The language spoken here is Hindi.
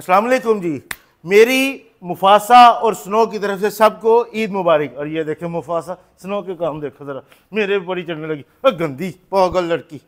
अस्सलाम वालेकुम जी मेरी मुफासा और स्नो की तरफ से सबको ईद मुबारक और ये देखे मुफासा स्नो के काम देखो ज़रा मेरे बड़ी चढ़ने लगी गंदी पागल लड़की